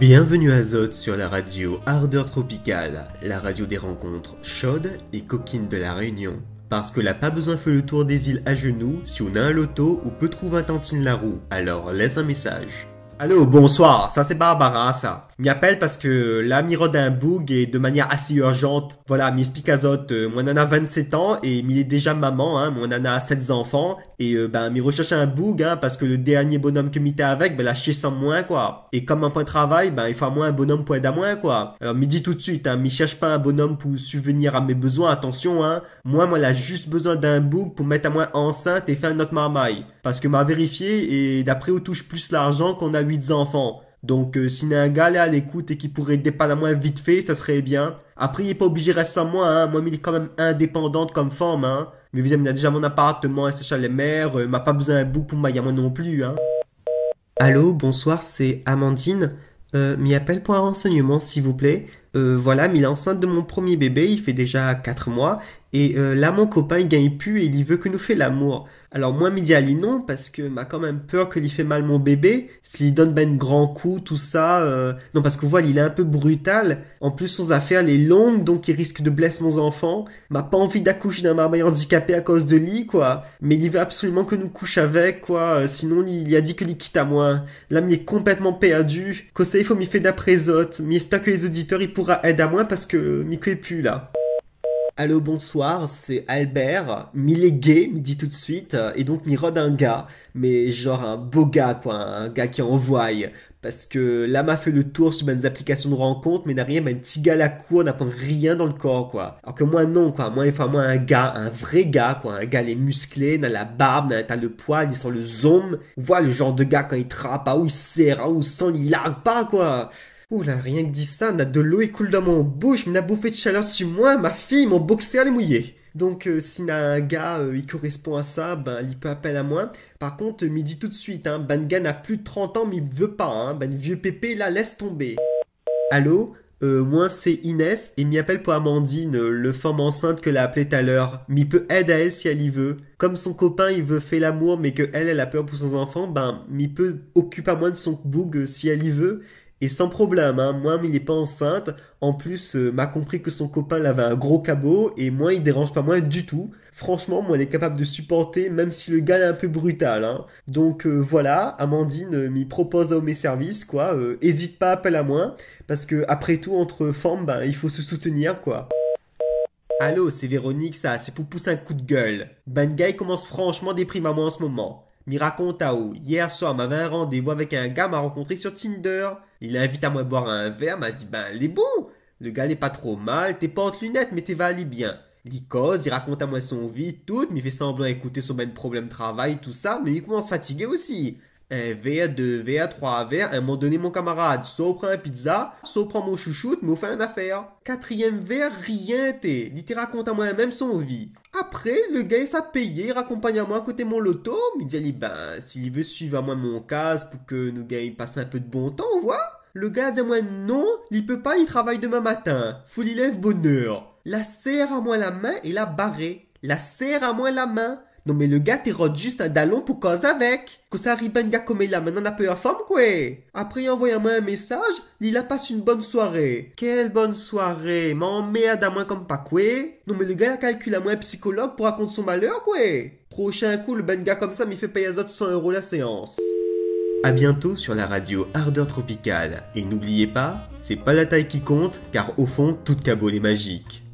Bienvenue à Zod sur la radio Ardeur Tropicale, la radio des rencontres chaudes et coquines de la Réunion. Parce que la pas besoin de faire le tour des îles à genoux si on a un loto ou peut trouver un tantine la roue, alors laisse un message. Allô, bonsoir, ça c'est Barbara, ça. M'appelle parce que l'ami d'un bug et de manière assez urgente. Voilà, Miss Picazotte, euh, moi 27 ans et il est déjà maman, hein, mon nana a 7 enfants. Et euh, ben, m'y recherche un Boug, hein, parce que le dernier bonhomme que m'était avec, ben l'a chier sans moins, quoi. Et comme un point de travail, ben il faut à moins un bonhomme pour aider à moins, quoi. Alors, m'y dit tout de suite, hein, m'y cherche pas un bonhomme pour subvenir à mes besoins, attention, hein. Moi, moi, a juste besoin d'un Boug pour mettre à moi enceinte et faire notre marmaille. Parce que m'a vérifié et d'après où touche plus l'argent qu'on a 8 enfants. Donc euh, si s'il y a un gars là à l'écoute et qui pourrait pas la moins vite fait, ça serait bien. Après, il est pas obligé de rester sans moi, hein. Moi, il est quand même indépendante comme femme, hein. Mais vous avez déjà mon appartement, et les mères, m'a pas besoin d'un bouc pour ma non plus, hein. Allô, bonsoir, c'est Amandine. Euh, m'y appelle pour un renseignement, s'il vous plaît. Euh, voilà, mais il est enceinte de mon premier bébé, il fait déjà 4 mois, et euh, là, mon copain, il gagne plus et il veut que nous fait l'amour. Alors moi, Midiali, dit non, parce que m'a quand même peur qu'il fait mal mon bébé. S'il donne ben grand coup, tout ça. Euh, non, parce que voilà, il est un peu brutal. En plus, son affaire, elle est longue, donc il risque de blesser mon enfant. M'a pas envie d'accoucher d'un marmaille handicapé à cause de lui, quoi. Mais il veut absolument que nous couche avec, quoi. Euh, sinon, il, a dit que lui quitte à moi. Là, il est complètement perdu. il faut m'y faire d'après autres. Mais j'espère que les auditeurs, ils pourra aider à moi parce que euh, m'y est plus là. Allô, bonsoir, c'est Albert. M'il est gay, me dit tout de suite, et donc mirode un gars, mais genre un beau gars, quoi, un gars qui envoie. Parce que là m'a fait le tour sur mes applications de rencontre, mais rien, m'a un petit gars à la cour n'apprend rien dans le corps, quoi. Alors que moi, non, quoi. Moi, enfin, moi, un gars, un vrai gars, quoi. Un gars, il est musclé, il la barbe, il a le poil, il sent le zoom. Voilà le genre de gars quand il trappe, ah, ou il serre, ah, il sent, il largue pas, quoi. Oula, rien que dit ça, n'a de l'eau et coule dans mon bouche, mais n'a bouffé de chaleur sur moi, ma fille, mon boxer est mouillé. Donc euh, si n'a un gars, euh, il correspond à ça, ben il peut appeler à moi. Par contre, il euh, me dit tout de suite, hein, ben, gars n'a plus de 30 ans, mais il veut pas, hein, ben vieux pépé, là, laisse tomber. Allô Moi, c'est Inès, Il m'y appelle pour Amandine, le femme enceinte que l'a appelée tout à l'heure. M'y peut aide à elle si elle y veut. Comme son copain, il veut faire l'amour, mais que elle, elle a peur pour son enfant, ben m'y peut occuper à moi de son boug si elle y veut. Et sans problème, hein, Moi, il n'est pas enceinte, en plus euh, m'a compris que son copain l'avait un gros cabot, et moi, il dérange pas moins du tout. Franchement, moi elle est capable de supporter, même si le gars est un peu brutal. Hein. Donc euh, voilà, Amandine euh, m'y propose à mes services, quoi. Euh, hésite pas, appelle à moi, parce que après tout, entre femmes, ben, il faut se soutenir, quoi. Allô, c'est Véronique, ça, c'est pour pousser un coup de gueule. Ben, gars, commence franchement moi en ce moment. M'y raconte à où Hier soir, m'avait un rendez-vous avec un gars m'a rencontré sur Tinder. Il invite à moi boire un verre, m'a dit ben il est bon. Le gars n'est pas trop mal, t'es pas lunettes, mais t'es valé bien. Il cause, il raconte à moi son vie, tout, mais il fait semblant écouter son même problème travail, tout ça, mais il commence fatiguer aussi. Eh, un verre, deux verres, trois verres, à un moment donné, mon camarade, sauf prend un pizza, sauf prend mon chouchoute, me fait une affaire. Quatrième verre, rien t'es. Il te raconte à moi-même son vie. Après, le gars, il payé, il raccompagne à moi à côté mon loto. Il dit, ben, s'il veut suivre à moi mon casque pour que nous gars, passe un peu de bon temps, on voit. Le gars dit à moi, non, il peut pas, il travaille demain matin. Faut lève bonheur. La serre à moi la main et la barré. La serre à moi la main non mais le gars t'érode juste à dallon pour cause avec. Que ça arrive un gars comme il a maintenant n'a peu à forme quoi. Après il envoie à moi un message, il passe une bonne soirée. Quelle bonne soirée, m'emmerde merde à moi comme pas quoi. Non mais le gars la calcule à moi un psychologue pour raconter son malheur quoi. Prochain coup le ben gars comme ça m'y fait payer à 100 euros la séance. A bientôt sur la radio Ardeur Tropicale. Et n'oubliez pas, c'est pas la taille qui compte, car au fond, toute cabole est magique.